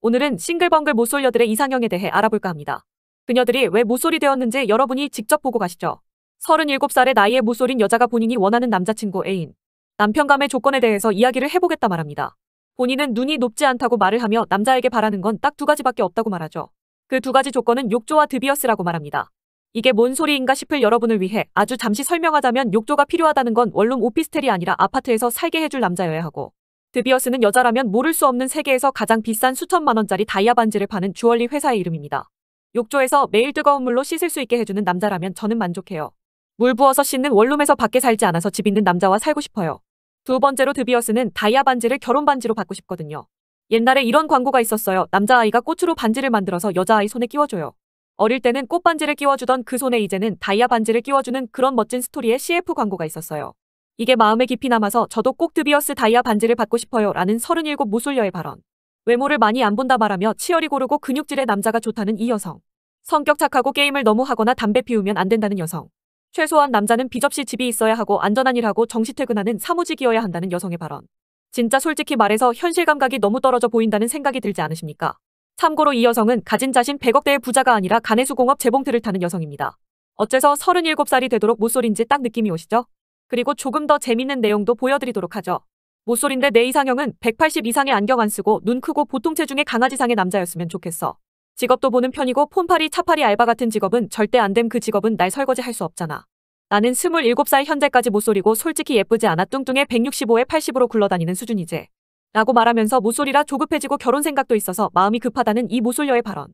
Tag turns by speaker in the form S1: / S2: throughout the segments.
S1: 오늘은 싱글벙글 모쏠녀들의 이상형에 대해 알아볼까 합니다. 그녀들이 왜 모쏠이 되었는지 여러분이 직접 보고 가시죠. 37살의 나이에 모쏠인 여자가 본인이 원하는 남자친구 애인, 남편 감의 조건에 대해서 이야기를 해보겠다 말합니다. 본인은 눈이 높지 않다고 말을 하며 남자에게 바라는 건 딱 두 가지밖에 없다고 말하죠. 그 두 가지 조건은 욕조와 드비어스라고 말합니다. 이게 뭔 소리인가 싶을 여러분을 위해 아주 잠시 설명하자면 욕조가 필요하다는 건 원룸 오피스텔이 아니라 아파트에서 살게 해줄 남자여야 하고 드비어스는 여자라면 모를 수 없는 세계에서 가장 비싼 수천만 원짜리 다이아 반지를 파는 주얼리 회사의 이름입니다. 욕조에서 매일 뜨거운 물로 씻을 수 있게 해주는 남자라면 저는 만족해요. 물 부어서 씻는 원룸에서 밖에 살지 않아서 집 있는 남자와 살고 싶어요. 두 번째로 드비어스는 다이아 반지를 결혼 반지로 받고 싶거든요. 옛날에 이런 광고가 있었어요. 남자아이가 꽃으로 반지를 만들어서 여자아이 손에 끼워줘요. 어릴 때는 꽃 반지를 끼워주던 그 손에 이제는 다이아 반지를 끼워주는 그런 멋진 스토리의 CF 광고가 있었어요. 이게 마음에 깊이 남아서 저도 꼭 드비어스 다이아 반지를 받고 싶어요 라는 37 모솔녀의 발언. 외모를 많이 안 본다 말하며 치열이 고르고 근육질의 남자가 좋다는 이 여성. 성격 착하고 게임을 너무 하거나 담배 피우면 안 된다는 여성. 최소한 남자는 빚 없이 집이 있어야 하고 안전한 일하고 정시 퇴근하는 사무직이어야 한다는 여성의 발언. 진짜 솔직히 말해서 현실 감각이 너무 떨어져 보인다는 생각이 들지 않으십니까? 참고로 이 여성은 가진 자신 100억대의 부자가 아니라 가내수공업 재봉틀을 타는 여성입니다. 어째서 37살이 되도록 모쏠인지 딱 느낌이 오시죠? 그리고 조금 더 재밌는 내용도 보여드리도록 하죠. 모쏠인데 내 이상형은 180 이상의 안경 안 쓰고 눈 크고 보통 체중의 강아지상의 남자였으면 좋겠어. 직업도 보는 편이고 폰팔이 차팔이 알바 같은 직업은 절대 안 됨 그 직업은 날 설거지 할 수 없잖아. 나는 27살 현재까지 모쏠이고 솔직히 예쁘지 않아 뚱뚱해 165에 80으로 굴러다니는 수준이제 라고 말하면서 모쏠이라 조급해지고 결혼 생각도 있어서 마음이 급하다는 이 모쏠녀의 발언.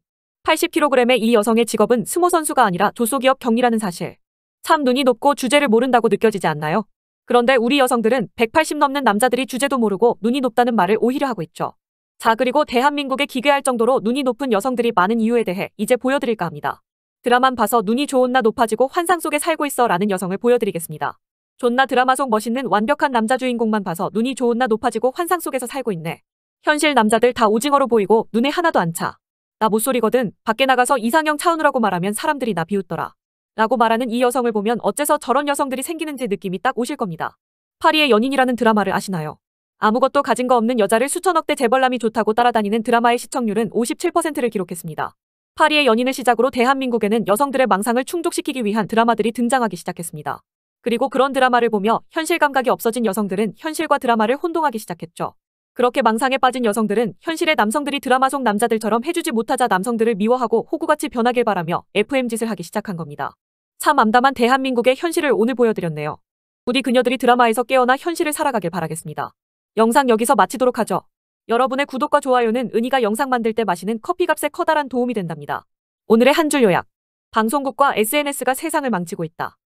S1: 80kg의 이 여성의 직업은 스모 선수가 아니라 조소기업 경리라는 사실. 참 눈이 높고 주제를 모른다고 느껴지지 않나요? 그런데 우리 여성들은 180 넘는 남자들이 주제도 모르고 눈이 높다는 말을 오히려 하고 있죠. 자 그리고 대한민국에 기괴할 정도로 눈이 높은 여성들이 많은 이유에 대해 이제 보여드릴까 합니다. 드라만 봐서 눈이 좋은나 높아지고 환상 속에 살고 있어 라는 여성을 보여드리겠습니다. 존나 드라마 속 멋있는 완벽한 남자 주인공만 봐서 눈이 좋은나 높아지고 환상 속에서 살고 있네. 현실 남자들 다 오징어로 보이고 눈에 하나도 안 차. 나 못소리거든. 밖에 나가서 이상형 차은우라고 말하면 사람들이 나 비웃더라. 라고 말하는 이 여성을 보면 어째서 저런 여성들이 생기는지 느낌이 딱 오실 겁니다. 파리의 연인이라는 드라마를 아시나요? 아무것도 가진 거 없는 여자를 수천억대 재벌남이 좋다고 따라다니는 드라마의 시청률은 57%를 기록했습니다. 파리의 연인을 시작으로 대한민국에는 여성들의 망상을 충족시키기 위한 드라마들이 등장하기 시작했습니다. 그리고 그런 드라마를 보며 현실 감각이 없어진 여성들은 현실과 드라마를 혼동하기 시작했죠. 그렇게 망상에 빠진 여성들은 현실의 남성들이 드라마 속 남자들처럼 해주지 못하자 남성들을 미워하고 호구같이 변하길 바라며 FM짓을 하기 시작한 겁니다. 참 암담한 대한민국의 현실을 오늘 보여드렸네요. 부디 그녀들이 드라마에서 깨어나 현실을 살아가길 바라겠습니다. 영상 여기서 마치도록 하죠. 여러분의 구독과 좋아요는 은희가 영상 만들 때 마시는 커피값에 커다란 도움이 된답니다. 오늘의 한 줄 요약. 방송국과 SNS가 세상을 망치고 있다.